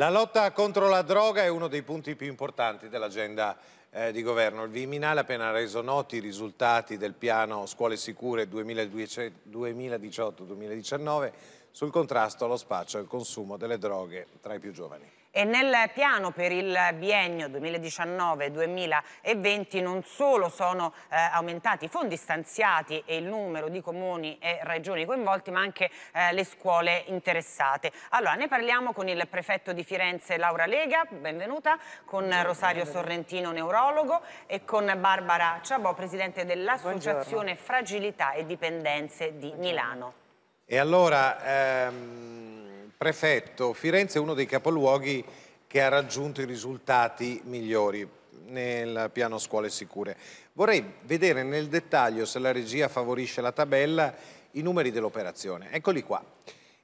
La lotta contro la droga è uno dei punti più importanti dell'agenda eh, di governo. Il Viminale ha appena reso noti i risultati del piano Scuole Sicure 2018-2019 sul contrasto allo spaccio e al consumo delle droghe tra i più giovani. E nel piano per il biennio 2019-2020 non solo sono eh, aumentati i fondi stanziati e il numero di comuni e regioni coinvolti, ma anche eh, le scuole interessate. Allora, ne parliamo con il prefetto di Firenze Laura Lega, benvenuta, con Buongiorno. Rosario Sorrentino, neurologo, e con Barbara Ciabò, presidente dell'Associazione Fragilità e Dipendenze di Milano. E allora... Ehm prefetto, Firenze è uno dei capoluoghi che ha raggiunto i risultati migliori nel piano scuole sicure. Vorrei vedere nel dettaglio se la regia favorisce la tabella i numeri dell'operazione. Eccoli qua.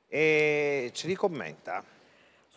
E ce li commenta.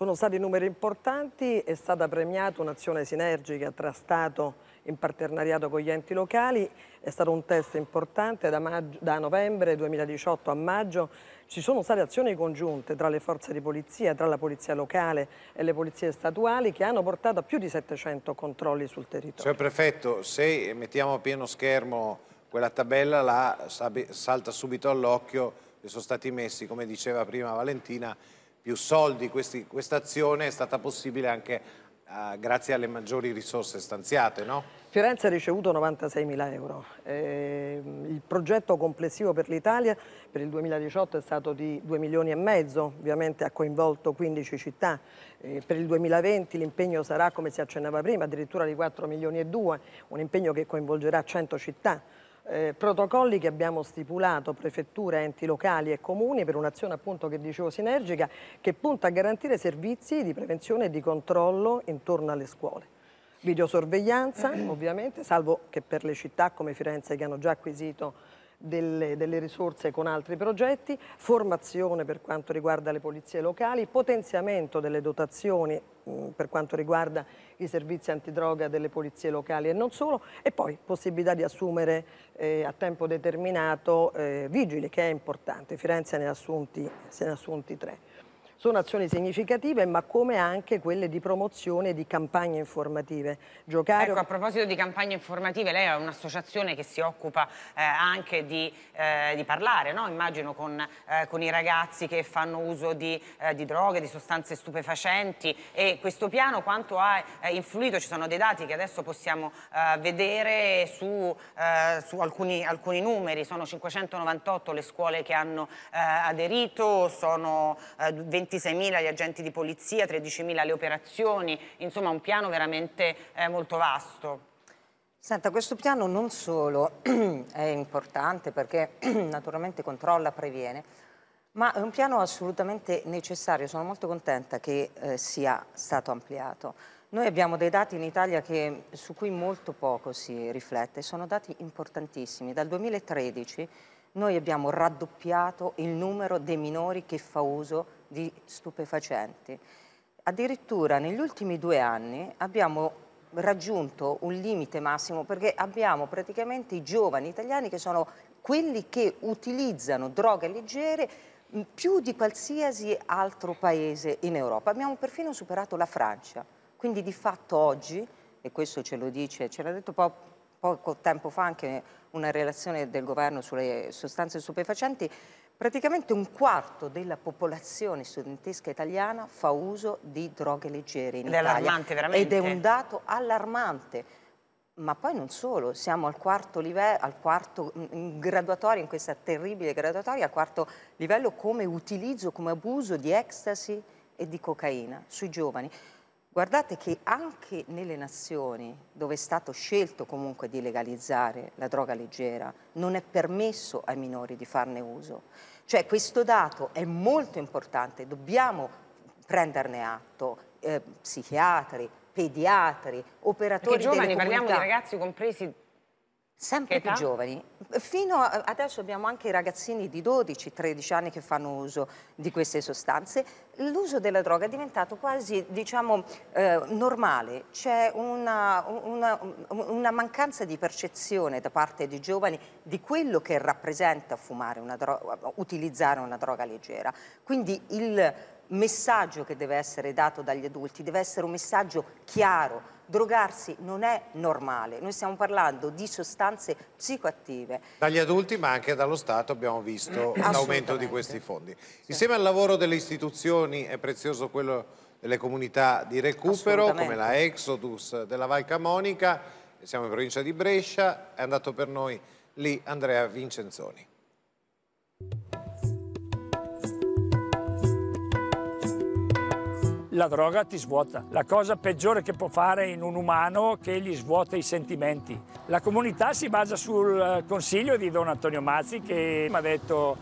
Sono stati numeri importanti, è stata premiata un'azione sinergica tra Stato in partenariato con gli enti locali, è stato un test importante, da, maggio, da, novembre 2018 a maggio ci sono state azioni congiunte tra le forze di polizia, tra la polizia locale e le polizie statuali che hanno portato a più di 700 controlli sul territorio. Signor Prefetto, se mettiamo a pieno schermo quella tabella là, salta subito all'occhio, e sono stati messi, come diceva prima Valentina, più soldi, questa azione è stata possibile anche uh, grazie alle maggiori risorse stanziate, no? Firenze ha ricevuto 96 mila euro, eh, il progetto complessivo per l'Italia per il 2018 è stato di 2 milioni e mezzo, ovviamente ha coinvolto 15 città, eh, per il 2020 l'impegno sarà come si accennava prima addirittura di 4 milioni e 2, un impegno che coinvolgerà 100 città eh, protocolli che abbiamo stipulato prefetture, enti locali e comuni per un'azione appunto che dicevo sinergica che punta a garantire servizi di prevenzione e di controllo intorno alle scuole. Videosorveglianza ovviamente, salvo che per le città come Firenze che hanno già acquisito delle, delle risorse con altri progetti, formazione per quanto riguarda le polizie locali, potenziamento delle dotazioni Mm, per quanto riguarda i servizi antidroga delle polizie locali e non solo, e poi possibilità di assumere eh, a tempo determinato eh, vigili, che è importante. Firenze ne ha assunti, se ne ha assunti tre. Sono azioni significative ma come anche quelle di promozione di campagne informative. Giocare... Ecco, a proposito di campagne informative, lei è un'associazione che si occupa eh, anche di, eh, di parlare, no? immagino, con, eh, con, i ragazzi che fanno uso di, eh, di, droghe, di sostanze stupefacenti e questo piano quanto ha eh, influito, ci sono dei dati che adesso possiamo eh, vedere su, su alcuni, alcuni, numeri, sono 598 le scuole che hanno aderito, sono 20 26.000 gli agenti di polizia, 13.000 le operazioni, insomma un piano veramente eh, molto vasto. Senta, questo piano non solo è importante perché naturalmente controlla, previene, ma è un piano assolutamente necessario, sono molto contenta che eh, sia stato ampliato. Noi abbiamo dei dati in Italia che, su cui molto poco si riflette, sono dati importantissimi. Dal 2013 noi abbiamo raddoppiato il numero dei minori che fa uso di stupefacenti. Addirittura negli ultimi due anni abbiamo raggiunto un limite massimo perché abbiamo praticamente i giovani italiani che sono quelli che utilizzano droghe leggere mm, più di qualsiasi altro paese in Europa. Abbiamo perfino superato la Francia, quindi di fatto oggi, e questo ce lo dice, ce l'ha detto po poco tempo fa anche una relazione del governo sulle sostanze stupefacenti, Praticamente un quarto della popolazione studentesca italiana fa uso di droghe leggere in ed Italia. Ed è un dato allarmante. Ma poi non solo, siamo al quarto livello, al quarto mm, in in questa terribile graduatoria, al quarto livello come utilizzo, come abuso di ecstasy e di cocaina sui giovani. Guardate che anche nelle nazioni dove è stato scelto comunque di legalizzare la droga leggera non è permesso ai minori di farne uso. Cioè questo dato è molto importante, dobbiamo prenderne atto, eh, psichiatri, pediatri, operatori Perché giovani, parliamo di ragazzi compresi Sempre più giovani. Fino a adesso abbiamo anche i ragazzini di 12-13 anni che fanno uso di queste sostanze. L'uso della droga è diventato quasi, diciamo, eh, normale. C'è una, una, una, mancanza di percezione da parte dei giovani di quello che rappresenta fumare una droga, utilizzare una droga leggera. Quindi il messaggio che deve essere dato dagli adulti deve essere un messaggio chiaro, drogarsi non è normale, noi stiamo parlando di sostanze psicoattive. Dagli adulti ma anche dallo Stato abbiamo visto l'aumento di questi fondi. Insieme al lavoro delle istituzioni è prezioso quello delle comunità di recupero come la Exodus della Val Camonica, siamo in provincia di Brescia, è andato per noi lì Andrea Vincenzoni. la droga ti svuota. La cosa peggiore che può fare in un umano è che gli svuota i sentimenti. La comunità si basa sul eh, consiglio di Don Antonio Mazzi che mi ha detto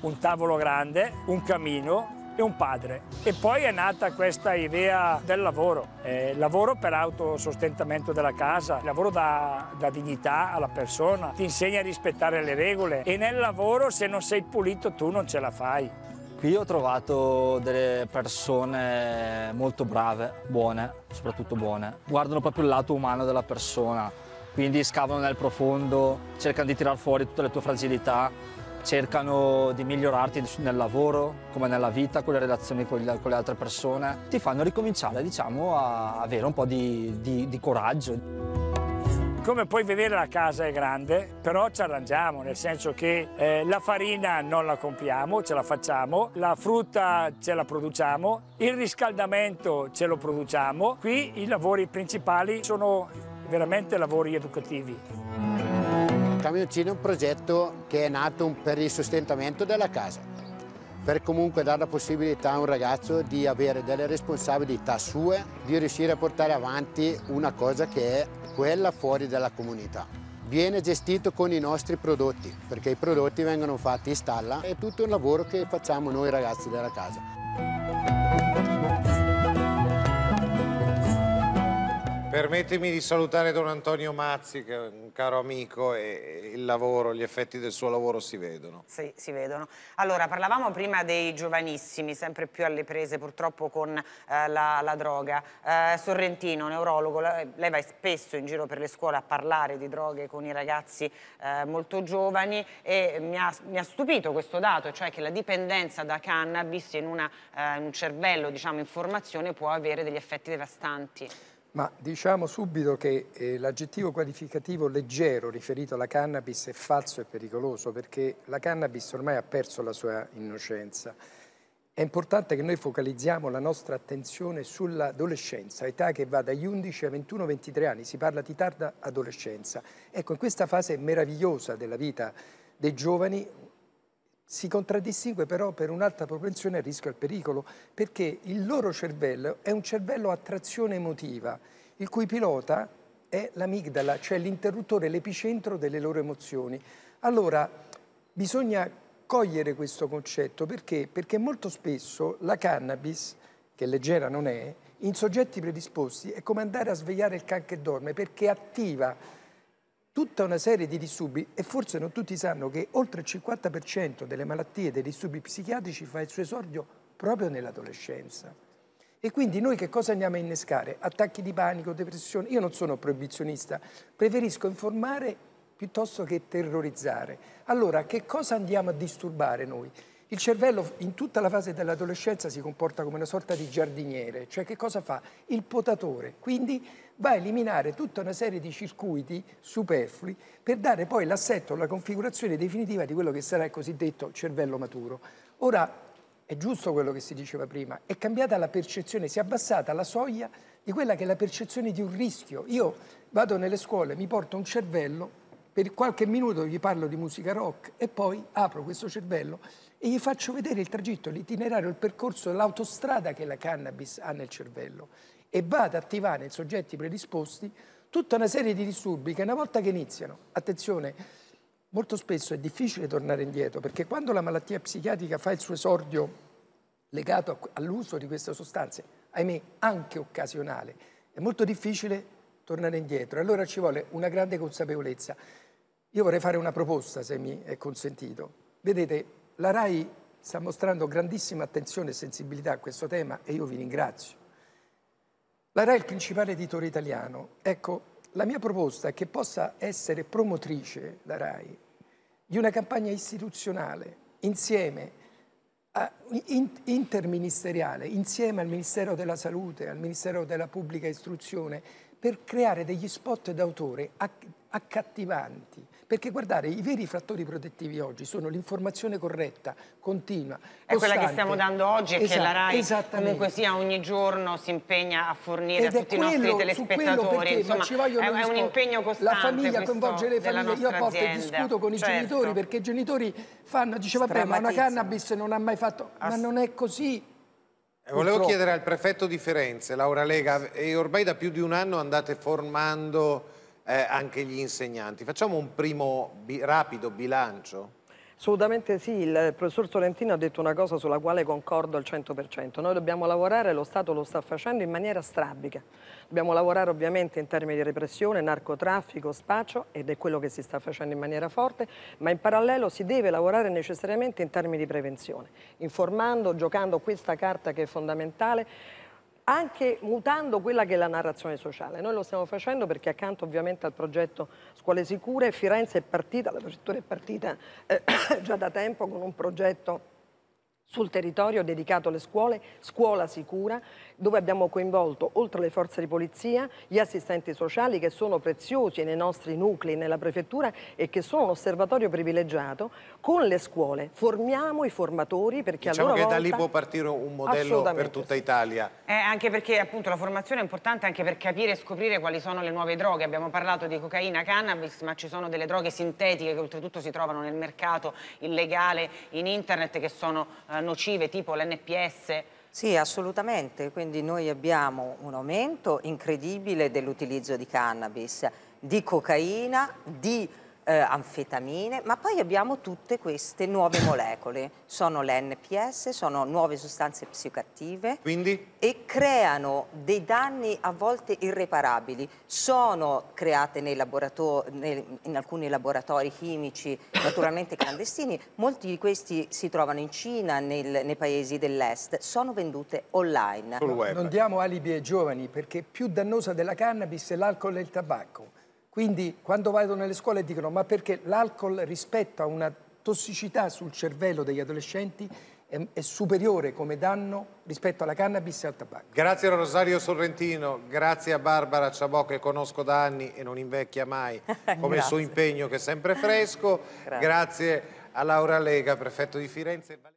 un tavolo grande, un camino e un padre. E poi è nata questa idea del lavoro, eh, lavoro per autosostentamento della casa, lavoro da, da dignità alla persona, ti insegna a rispettare le regole e nel lavoro se non sei pulito tu non ce la fai. Qui ho trovato delle persone molto brave, buone, soprattutto buone. Guardano proprio il lato umano della persona, quindi scavano nel profondo, cercano di tirar fuori tutte le tue fragilità, cercano di migliorarti nel lavoro, come nella vita, con le relazioni con le, altre persone. Ti fanno ricominciare, diciamo, a avere un po' di, di, di coraggio. Come puoi vedere la casa è grande, però ci arrangiamo, nel senso che eh, la farina non la compriamo, ce la facciamo, la frutta ce la produciamo, il riscaldamento ce lo produciamo. Qui i lavori principali sono veramente lavori educativi. Il Camioncino è un progetto che è nato per il sostentamento della casa, per comunque dare la possibilità a un ragazzo di avere delle responsabilità sue, di riuscire a portare avanti una cosa che è quella fuori dalla comunità. Viene gestito con i nostri prodotti, perché i prodotti vengono fatti in stalla, è tutto un lavoro che facciamo noi ragazzi della casa. Permettimi di salutare Don Antonio Mazzi, che è un caro amico e il lavoro, gli effetti del suo lavoro si vedono. Sì, si vedono. Allora, parlavamo prima dei giovanissimi, sempre più alle prese purtroppo con eh, la, la, droga. Eh, Sorrentino, neurologo, lei va spesso in giro per le scuole a parlare di droghe con i ragazzi eh, molto giovani e mi ha, mi ha, stupito questo dato, cioè che la dipendenza da cannabis in, una, eh, in un cervello diciamo, in formazione può avere degli effetti devastanti. Ma diciamo subito che eh, l'aggettivo qualificativo leggero riferito alla cannabis è falso e pericoloso perché la cannabis ormai ha perso la sua innocenza. È importante che noi focalizziamo la nostra attenzione sull'adolescenza, età che va dagli 11 ai 21-23 anni, si parla di tarda adolescenza. Ecco, in questa fase meravigliosa della vita dei giovani, si contraddistingue però per un'alta propensione al rischio e al pericolo, perché il loro cervello è un cervello a trazione emotiva, il cui pilota è l'amigdala, cioè l'interruttore, l'epicentro delle loro emozioni. Allora, bisogna cogliere questo concetto perché? Perché molto spesso la cannabis, che leggera non è, in soggetti predisposti è come andare a svegliare il can che dorme perché attiva tutta una serie di disturbi e forse non tutti sanno che oltre il 50% delle malattie e dei disturbi psichiatrici fa il suo esordio proprio nell'adolescenza. E quindi noi che cosa andiamo a innescare? Attacchi di panico, depressione? Io non sono proibizionista, preferisco informare piuttosto che terrorizzare. Allora, che cosa andiamo a disturbare noi? Il cervello in tutta la fase dell'adolescenza si comporta come una sorta di giardiniere, cioè che cosa fa? Il potatore, quindi va a eliminare tutta una serie di circuiti superflui per dare poi l'assetto, la configurazione definitiva di quello che sarà il cosiddetto cervello maturo. Ora, è giusto quello che si diceva prima, è cambiata la percezione, si è abbassata la soglia di quella che è la percezione di un rischio. Io vado nelle scuole, mi porto un cervello per qualche minuto gli parlo di musica rock e poi apro questo cervello e gli faccio vedere il tragitto, l'itinerario, il percorso, l'autostrada che la cannabis ha nel cervello e va ad attivare in soggetti predisposti tutta una serie di disturbi che una volta che iniziano, attenzione, molto spesso è difficile tornare indietro perché quando la malattia psichiatrica fa il suo esordio legato all'uso di queste sostanze, ahimè anche occasionale, è molto difficile tornare indietro. Allora ci vuole una grande consapevolezza. Io vorrei fare una proposta, se mi è consentito. Vedete, la RAI sta mostrando grandissima attenzione e sensibilità a questo tema e io vi ringrazio. La RAI è il principale editore italiano. Ecco, la mia proposta è che possa essere promotrice la RAI di una campagna istituzionale insieme a, in, interministeriale, insieme al Ministero della Salute, al Ministero della Pubblica Istruzione, per creare degli spot d'autore accattivanti. Perché guardare, i veri frattori protettivi oggi sono l'informazione corretta, continua. È quella che stiamo dando oggi e esatto, che la esatto, RAI comunque sia ogni giorno si impegna a fornire Ed a tutti quello, i nostri telespettatori. Perché, Insomma, è, è, un impegno costante. La famiglia coinvolge le famiglie. Io a volte discuto con certo. i genitori perché i genitori fanno, diceva prima, ma una cannabis non ha mai fatto, Ass ma non è così eh, volevo chiedere al prefetto di Firenze, Laura Lega, e ormai da più di un anno andate formando eh, anche gli insegnanti. Facciamo un primo bi rapido bilancio? Assolutamente sì, il professor Sorrentino ha detto una cosa sulla quale concordo al 100%. Noi dobbiamo lavorare, lo Stato lo sta facendo in maniera strabica. Dobbiamo lavorare ovviamente in termini di repressione, narcotraffico, spaccio ed è quello che si sta facendo in maniera forte, ma in parallelo si deve lavorare necessariamente in termini di prevenzione, informando, giocando questa carta che è fondamentale anche mutando quella che è la narrazione sociale. Noi lo stiamo facendo perché accanto ovviamente al progetto Scuole Sicure Firenze è partita, la prefettura è partita eh, già da tempo con un progetto sul territorio dedicato alle scuole Scuola Sicura, dove abbiamo coinvolto, oltre le forze di polizia, gli assistenti sociali che sono preziosi nei nostri nuclei, nella prefettura e che sono un osservatorio privilegiato, con le scuole. Formiamo i formatori perché diciamo allora. Diciamo che volta... da lì può partire un modello per tutta Italia. Eh, anche perché appunto la formazione è importante anche per capire e scoprire quali sono le nuove droghe. Abbiamo parlato di cocaina, cannabis, ma ci sono delle droghe sintetiche che oltretutto si trovano nel mercato illegale, in internet, che sono... Eh, eh, nocive tipo l'NPS? Sì, assolutamente. Quindi noi abbiamo un aumento incredibile dell'utilizzo di cannabis, di cocaina, di eh, anfetamine, ma poi abbiamo tutte queste nuove molecole, sono le NPS, sono nuove sostanze psicoattive Quindi? e creano dei danni a volte irreparabili, sono create nei nel, in alcuni laboratori chimici naturalmente clandestini, molti di questi si trovano in Cina, nel, nei paesi dell'est, sono vendute online. Non diamo alibi ai giovani perché più dannosa della cannabis è l'alcol e il tabacco quindi quando vado nelle scuole dicono ma perché l'alcol rispetto a una tossicità sul cervello degli adolescenti è, è, superiore come danno rispetto alla cannabis e al tabacco. Grazie a Rosario Sorrentino, grazie a Barbara Ciabò che conosco da anni e non invecchia mai come il suo impegno che è sempre fresco, grazie, grazie a Laura Lega, prefetto di Firenze.